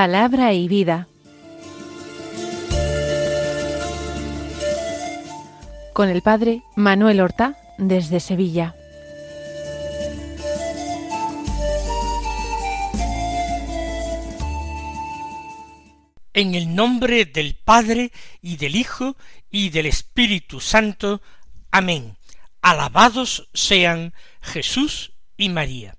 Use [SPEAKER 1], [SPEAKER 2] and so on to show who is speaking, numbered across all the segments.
[SPEAKER 1] Palabra y vida. Con el Padre Manuel Horta, desde Sevilla. En el nombre del Padre y del Hijo y del Espíritu Santo. Amén. Alabados sean Jesús y María.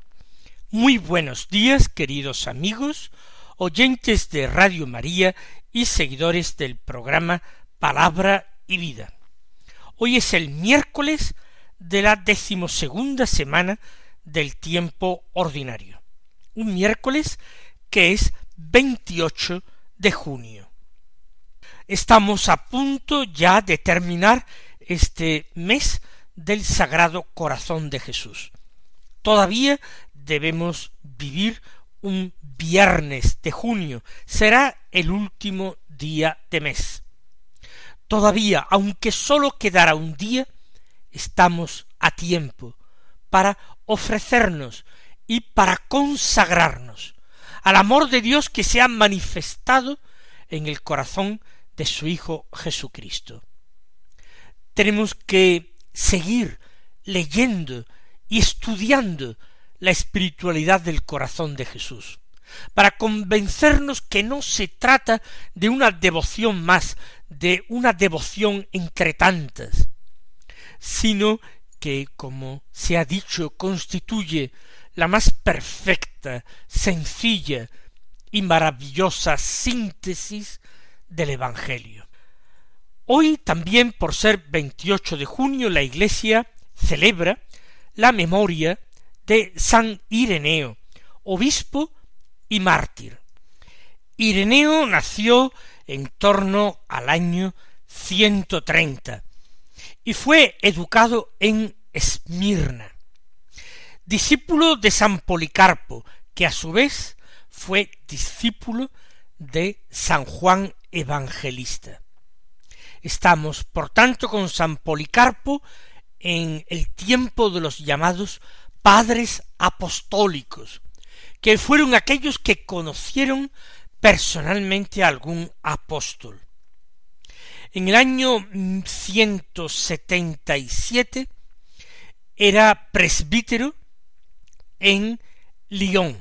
[SPEAKER 1] Muy buenos días, queridos amigos, oyentes de Radio María y seguidores del programa Palabra y Vida. Hoy es el miércoles de la decimosegunda semana del tiempo ordinario. Un miércoles que es 28 de junio. Estamos a punto ya de terminar este mes del Sagrado Corazón de Jesús. Todavía debemos vivir un viernes de junio será el último día de mes. Todavía, aunque solo quedara un día, estamos a tiempo para ofrecernos y para consagrarnos al amor de Dios que se ha manifestado en el corazón de su Hijo Jesucristo. Tenemos que seguir leyendo y estudiando la espiritualidad del corazón de Jesús para convencernos que no se trata de una devoción más, de una devoción entre tantas, sino que, como se ha dicho, constituye la más perfecta, sencilla y maravillosa síntesis del Evangelio. Hoy también, por ser 28 de junio, la Iglesia celebra la memoria de San Ireneo, obispo y mártir. Ireneo nació en torno al año 130 y fue educado en Esmirna. Discípulo de San Policarpo, que a su vez fue discípulo de San Juan Evangelista. Estamos, por tanto, con San Policarpo en el tiempo de los llamados padres apostólicos, que fueron aquellos que conocieron personalmente a algún apóstol. En el año 177 era presbítero en Lyon,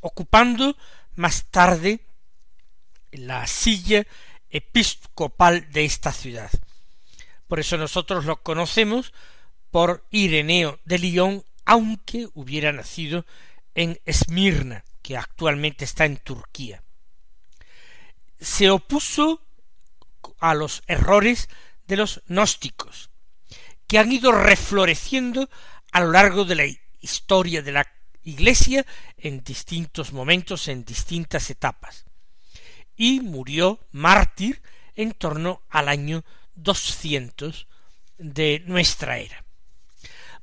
[SPEAKER 1] ocupando más tarde la silla episcopal de esta ciudad. Por eso nosotros lo conocemos por Ireneo de Lyon, aunque hubiera nacido en Esmirna, que actualmente está en Turquía. Se opuso a los errores de los gnósticos, que han ido refloreciendo a lo largo de la historia de la Iglesia en distintos momentos, en distintas etapas, y murió mártir en torno al año 200 de nuestra era.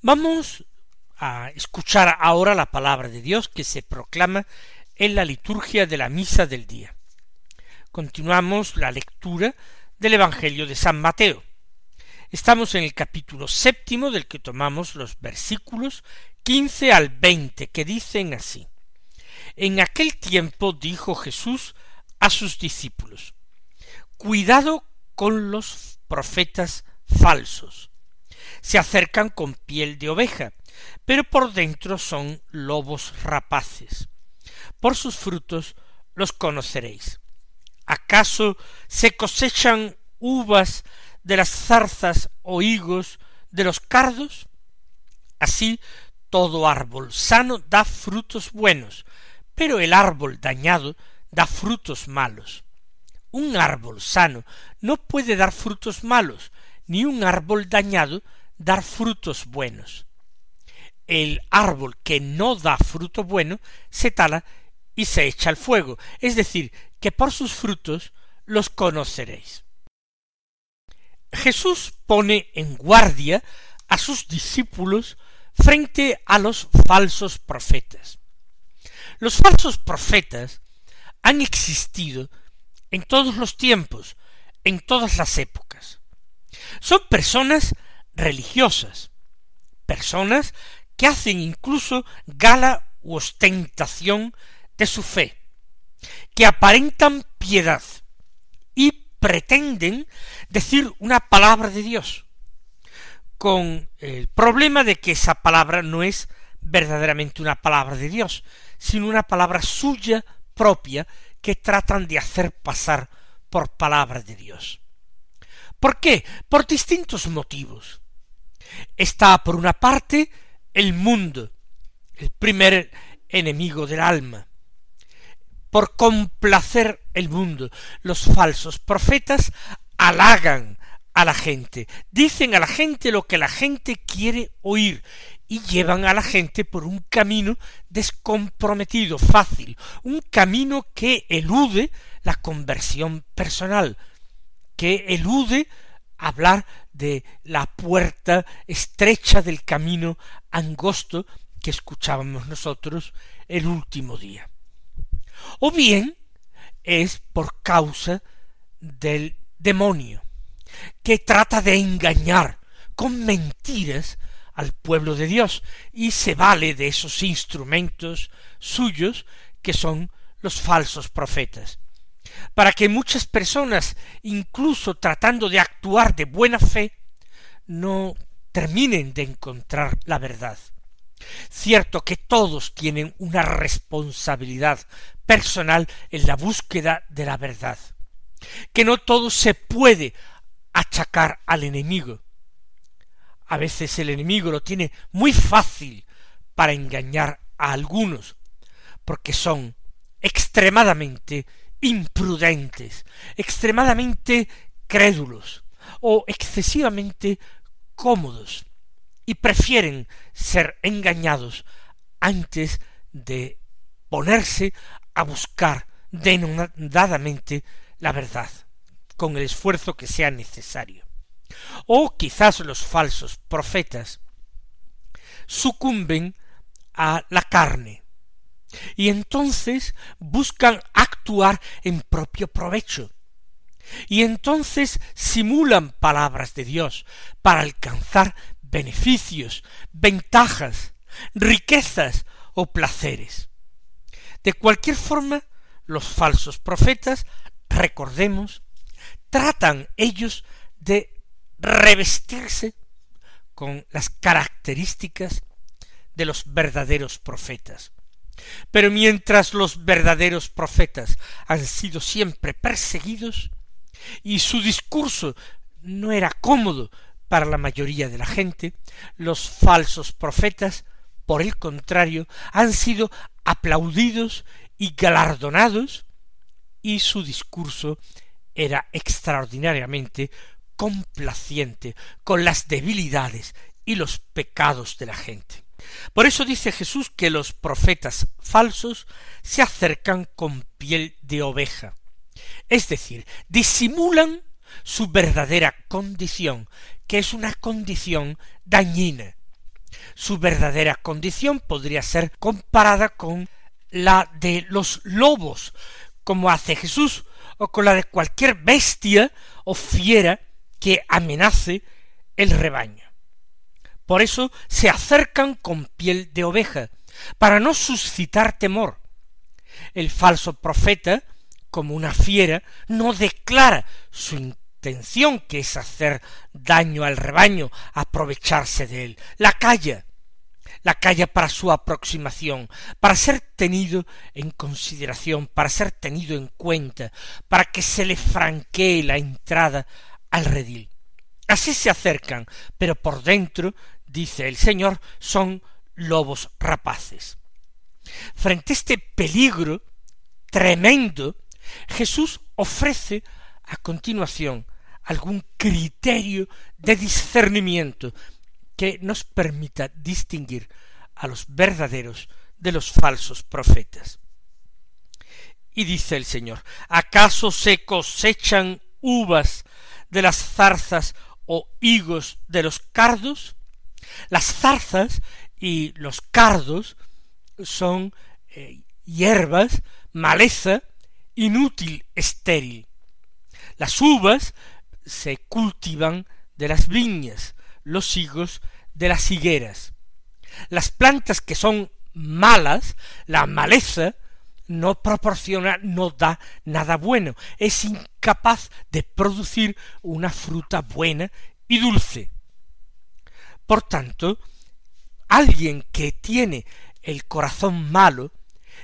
[SPEAKER 1] Vamos a escuchar ahora la palabra de Dios que se proclama en la liturgia de la misa del día. Continuamos la lectura del Evangelio de San Mateo. Estamos en el capítulo séptimo del que tomamos los versículos quince al veinte que dicen así. En aquel tiempo dijo Jesús a sus discípulos, Cuidado con los profetas falsos. Se acercan con piel de oveja, pero por dentro son lobos rapaces. Por sus frutos los conoceréis. ¿Acaso se cosechan uvas de las zarzas o higos de los cardos? Así todo árbol sano da frutos buenos, pero el árbol dañado da frutos malos. Un árbol sano no puede dar frutos malos, ni un árbol dañado dar frutos buenos el árbol que no da fruto bueno se tala y se echa al fuego, es decir, que por sus frutos los conoceréis. Jesús pone en guardia a sus discípulos frente a los falsos profetas. Los falsos profetas han existido en todos los tiempos, en todas las épocas. Son personas religiosas, personas que hacen incluso gala u ostentación de su fe, que aparentan piedad y pretenden decir una palabra de Dios, con el problema de que esa palabra no es verdaderamente una palabra de Dios, sino una palabra suya propia que tratan de hacer pasar por palabra de Dios. ¿Por qué? Por distintos motivos. Está por una parte el mundo, el primer enemigo del alma. Por complacer el mundo, los falsos profetas halagan a la gente, dicen a la gente lo que la gente quiere oír y llevan a la gente por un camino descomprometido, fácil, un camino que elude la conversión personal, que elude hablar de la puerta estrecha del camino angosto que escuchábamos nosotros el último día. O bien es por causa del demonio, que trata de engañar con mentiras al pueblo de Dios y se vale de esos instrumentos suyos que son los falsos profetas para que muchas personas, incluso tratando de actuar de buena fe, no terminen de encontrar la verdad. Cierto que todos tienen una responsabilidad personal en la búsqueda de la verdad, que no todo se puede achacar al enemigo. A veces el enemigo lo tiene muy fácil para engañar a algunos, porque son extremadamente imprudentes, extremadamente crédulos o excesivamente cómodos y prefieren ser engañados antes de ponerse a buscar denodadamente la verdad, con el esfuerzo que sea necesario. O quizás los falsos profetas sucumben a la carne, y entonces buscan actuar en propio provecho. Y entonces simulan palabras de Dios para alcanzar beneficios, ventajas, riquezas o placeres. De cualquier forma, los falsos profetas, recordemos, tratan ellos de revestirse con las características de los verdaderos profetas. Pero mientras los verdaderos profetas han sido siempre perseguidos, y su discurso no era cómodo para la mayoría de la gente, los falsos profetas, por el contrario, han sido aplaudidos y galardonados, y su discurso era extraordinariamente complaciente con las debilidades y los pecados de la gente. Por eso dice Jesús que los profetas falsos se acercan con piel de oveja, es decir, disimulan su verdadera condición, que es una condición dañina. Su verdadera condición podría ser comparada con la de los lobos, como hace Jesús, o con la de cualquier bestia o fiera que amenace el rebaño. Por eso se acercan con piel de oveja, para no suscitar temor. El falso profeta, como una fiera, no declara su intención, que es hacer daño al rebaño, aprovecharse de él. La calla, la calla para su aproximación, para ser tenido en consideración, para ser tenido en cuenta, para que se le franquee la entrada al redil. Así se acercan, pero por dentro dice el Señor, son lobos rapaces. Frente a este peligro tremendo, Jesús ofrece a continuación algún criterio de discernimiento que nos permita distinguir a los verdaderos de los falsos profetas. Y dice el Señor, ¿acaso se cosechan uvas de las zarzas o higos de los cardos? Las zarzas y los cardos son eh, hierbas, maleza, inútil, estéril. Las uvas se cultivan de las viñas, los higos de las higueras. Las plantas que son malas, la maleza, no proporciona, no da nada bueno, es incapaz de producir una fruta buena y dulce. Por tanto, alguien que tiene el corazón malo,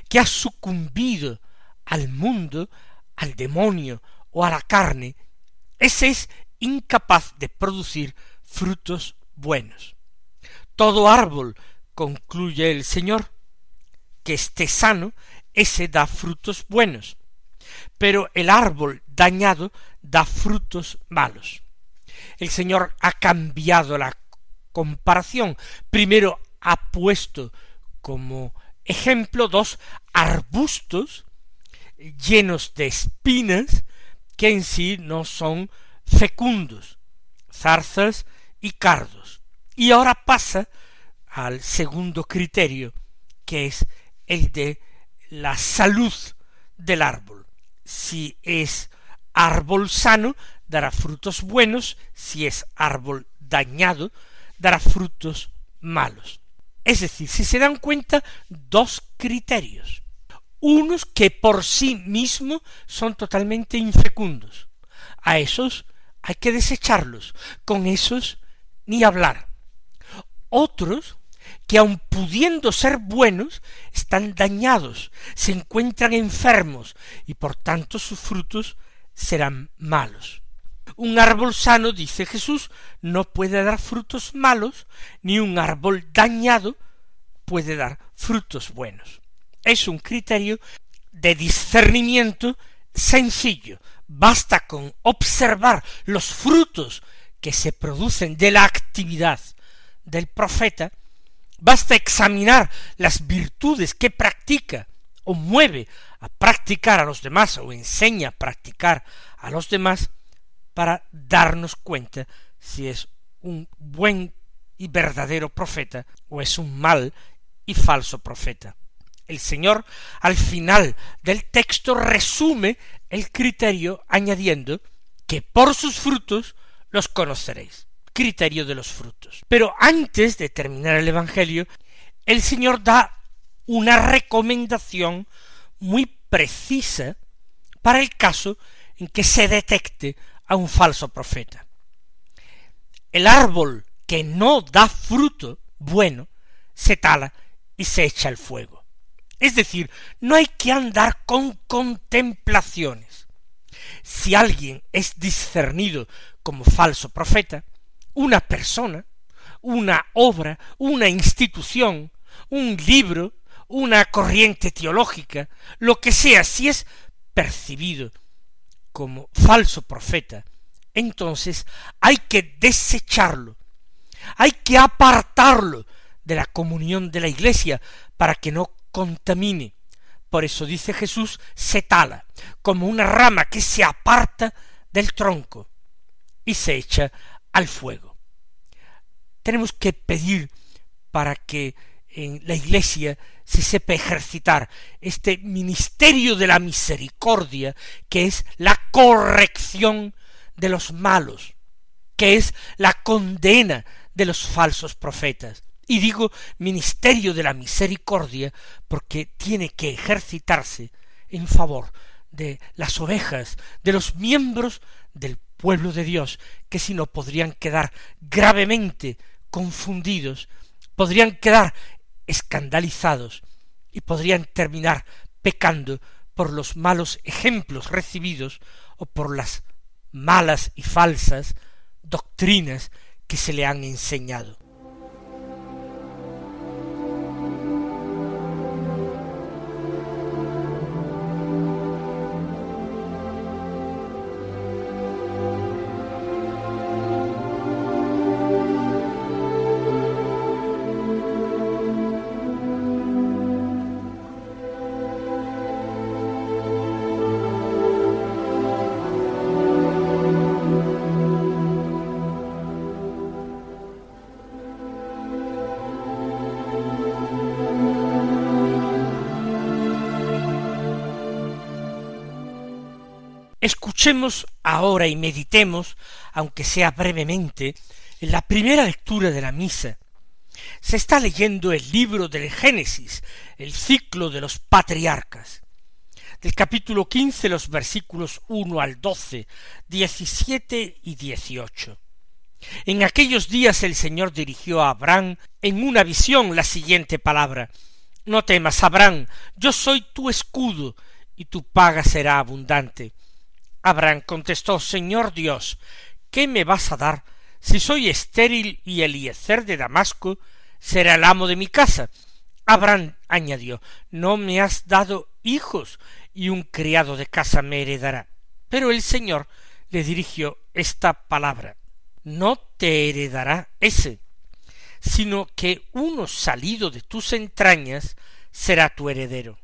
[SPEAKER 1] que ha sucumbido al mundo, al demonio o a la carne, ese es incapaz de producir frutos buenos. Todo árbol, concluye el Señor, que esté sano, ese da frutos buenos, pero el árbol dañado da frutos malos. El Señor ha cambiado la comparación. Primero ha puesto como ejemplo dos arbustos llenos de espinas que en sí no son fecundos, zarzas y cardos. Y ahora pasa al segundo criterio, que es el de la salud del árbol. Si es árbol sano, dará frutos buenos, si es árbol dañado, dará frutos malos. Es decir, si se dan cuenta, dos criterios. Unos que por sí mismos son totalmente infecundos. A esos hay que desecharlos. Con esos ni hablar. Otros que aun pudiendo ser buenos, están dañados, se encuentran enfermos y por tanto sus frutos serán malos. Un árbol sano, dice Jesús, no puede dar frutos malos, ni un árbol dañado puede dar frutos buenos. Es un criterio de discernimiento sencillo. Basta con observar los frutos que se producen de la actividad del profeta, basta examinar las virtudes que practica o mueve a practicar a los demás o enseña a practicar a los demás, para darnos cuenta si es un buen y verdadero profeta o es un mal y falso profeta. El Señor al final del texto resume el criterio añadiendo que por sus frutos los conoceréis. Criterio de los frutos. Pero antes de terminar el Evangelio, el Señor da una recomendación muy precisa para el caso en que se detecte a un falso profeta. El árbol que no da fruto bueno se tala y se echa al fuego. Es decir, no hay que andar con contemplaciones. Si alguien es discernido como falso profeta, una persona, una obra, una institución, un libro, una corriente teológica, lo que sea, si es percibido como falso profeta, entonces hay que desecharlo, hay que apartarlo de la comunión de la iglesia para que no contamine. Por eso dice Jesús, se tala, como una rama que se aparta del tronco y se echa al fuego. Tenemos que pedir para que en eh, la iglesia se sepa ejercitar este ministerio de la misericordia, que es la corrección de los malos, que es la condena de los falsos profetas. Y digo ministerio de la misericordia porque tiene que ejercitarse en favor de las ovejas, de los miembros del pueblo de Dios, que si no podrían quedar gravemente confundidos, podrían quedar escandalizados y podrían terminar pecando por los malos ejemplos recibidos o por las malas y falsas doctrinas que se le han enseñado. Escuchemos ahora y meditemos, aunque sea brevemente, en la primera lectura de la misa. Se está leyendo el libro del Génesis, el ciclo de los patriarcas. Del capítulo quince, los versículos uno al doce, diecisiete y dieciocho. En aquellos días el Señor dirigió a Abraham en una visión la siguiente palabra No temas, Abraham, yo soy tu escudo, y tu paga será abundante. Abraham contestó Señor Dios, ¿qué me vas a dar si soy estéril y Eliezer de Damasco será el amo de mi casa? Abraham añadió No me has dado hijos, y un criado de casa me heredará. Pero el Señor le dirigió esta palabra No te heredará ese, sino que uno salido de tus entrañas será tu heredero.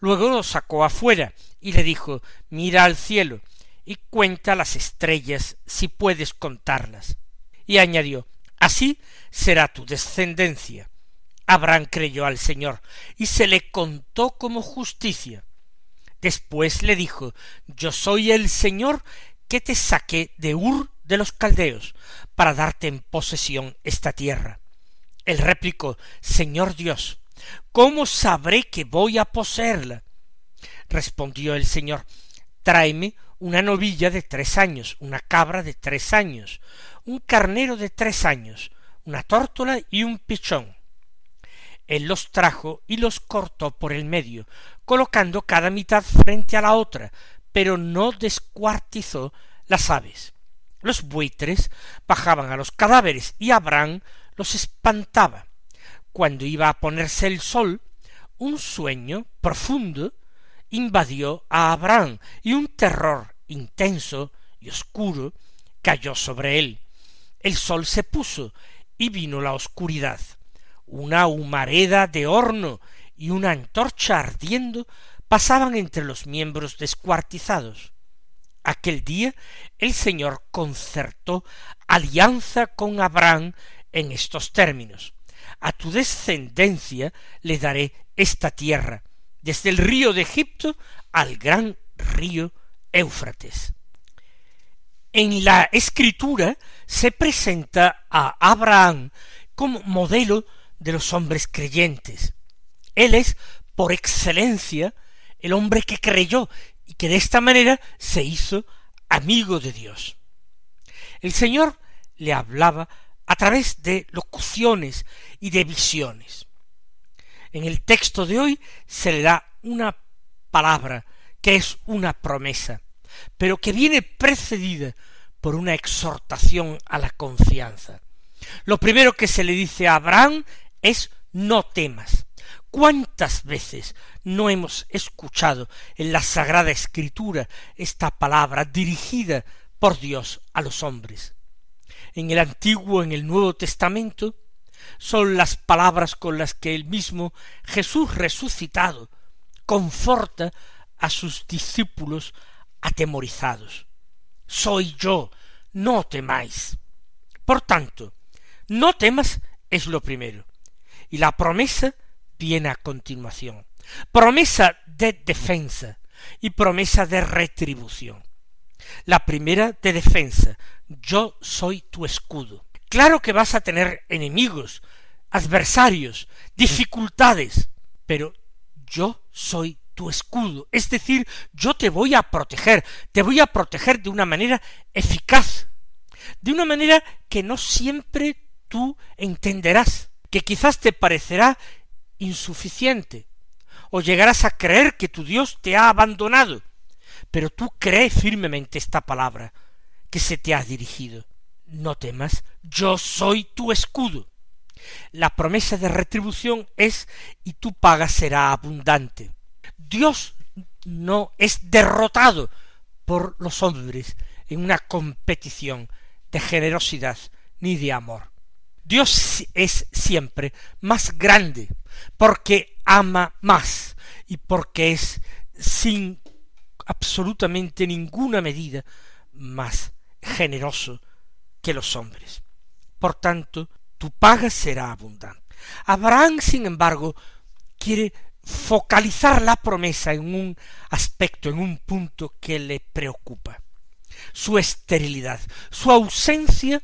[SPEAKER 1] Luego lo sacó afuera y le dijo Mira al cielo y cuenta las estrellas si puedes contarlas. Y añadió, así será tu descendencia. Abraham creyó al Señor y se le contó como justicia. Después le dijo, Yo soy el Señor que te saqué de Ur de los Caldeos para darte en posesión esta tierra. Él replicó, Señor Dios, ¿cómo sabré que voy a poseerla? Respondió el Señor, Tráeme una novilla de tres años, una cabra de tres años, un carnero de tres años, una tórtola y un pichón. Él los trajo y los cortó por el medio, colocando cada mitad frente a la otra, pero no descuartizó las aves. Los buitres bajaban a los cadáveres y Abraham los espantaba. Cuando iba a ponerse el sol, un sueño profundo invadió a Abraham y un terror intenso y oscuro cayó sobre él. El sol se puso y vino la oscuridad, una humareda de horno y una antorcha ardiendo pasaban entre los miembros descuartizados. Aquel día el Señor concertó alianza con Abraham en estos términos. A tu descendencia le daré esta tierra, desde el río de Egipto al gran río Éufrates. En la escritura se presenta a Abraham como modelo de los hombres creyentes. Él es, por excelencia, el hombre que creyó y que de esta manera se hizo amigo de Dios. El Señor le hablaba a través de locuciones y de visiones. En el texto de hoy se le da una palabra que es una promesa, pero que viene precedida por una exhortación a la confianza. Lo primero que se le dice a Abraham es no temas. ¿Cuántas veces no hemos escuchado en la Sagrada Escritura esta palabra dirigida por Dios a los hombres? En el Antiguo, en el Nuevo Testamento, son las palabras con las que el mismo Jesús resucitado conforta a sus discípulos atemorizados. Soy yo, no temáis. Por tanto, no temas es lo primero. Y la promesa viene a continuación. Promesa de defensa y promesa de retribución. La primera de defensa, yo soy tu escudo. Claro que vas a tener enemigos, adversarios, dificultades, pero yo soy tu escudo, es decir, yo te voy a proteger, te voy a proteger de una manera eficaz, de una manera que no siempre tú entenderás, que quizás te parecerá insuficiente, o llegarás a creer que tu Dios te ha abandonado, pero tú cree firmemente esta palabra que se te ha dirigido no temas, yo soy tu escudo. La promesa de retribución es y tu paga será abundante. Dios no es derrotado por los hombres en una competición de generosidad ni de amor. Dios es siempre más grande porque ama más y porque es sin absolutamente ninguna medida más generoso los hombres. Por tanto, tu paga será abundante. Abraham, sin embargo, quiere focalizar la promesa en un aspecto, en un punto que le preocupa. Su esterilidad, su ausencia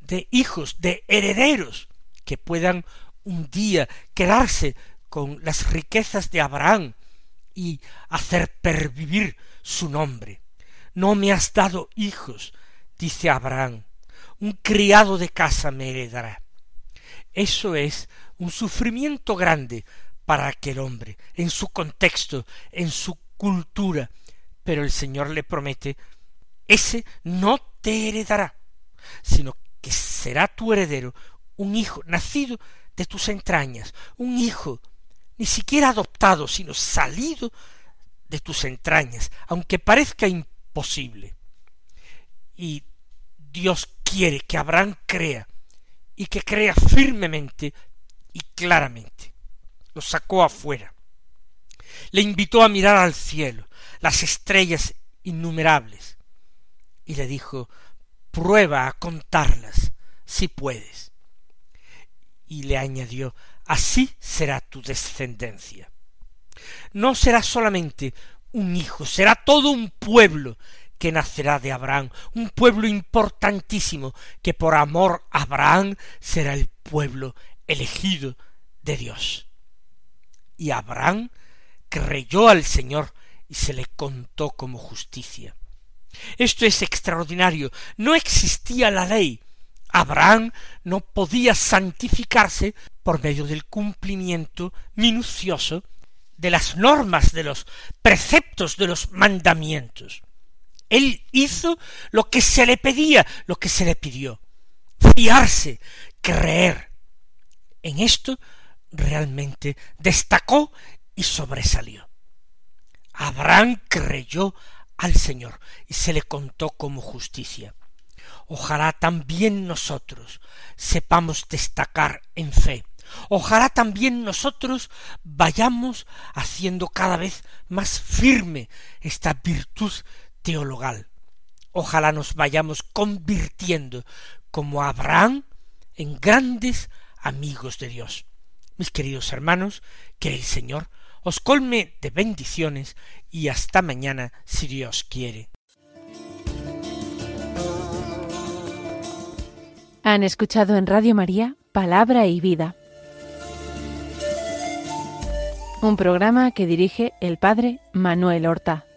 [SPEAKER 1] de hijos, de herederos, que puedan un día quedarse con las riquezas de Abraham y hacer pervivir su nombre. No me has dado hijos, dice Abraham, un criado de casa me heredará. Eso es un sufrimiento grande para aquel hombre, en su contexto, en su cultura, pero el Señor le promete, ese no te heredará, sino que será tu heredero un hijo nacido de tus entrañas, un hijo ni siquiera adoptado, sino salido de tus entrañas, aunque parezca imposible. Y Dios quiere que Abraham crea y que crea firmemente y claramente. Lo sacó afuera. Le invitó a mirar al cielo, las estrellas innumerables, y le dijo, prueba a contarlas, si puedes. Y le añadió, así será tu descendencia. No será solamente un hijo, será todo un pueblo que nacerá de Abraham, un pueblo importantísimo que por amor a Abraham será el pueblo elegido de Dios. Y Abraham creyó al Señor y se le contó como justicia. Esto es extraordinario. No existía la ley. Abraham no podía santificarse por medio del cumplimiento minucioso de las normas, de los preceptos, de los mandamientos. Él hizo lo que se le pedía, lo que se le pidió. Fiarse, creer. En esto realmente destacó y sobresalió. Abraham creyó al Señor y se le contó como justicia. Ojalá también nosotros sepamos destacar en fe. Ojalá también nosotros vayamos haciendo cada vez más firme esta virtud teologal. Ojalá nos vayamos convirtiendo, como Abraham, en grandes amigos de Dios. Mis queridos hermanos, que el Señor os colme de bendiciones y hasta mañana si Dios quiere. Han escuchado en Radio María Palabra y Vida, un programa que dirige el Padre Manuel Horta.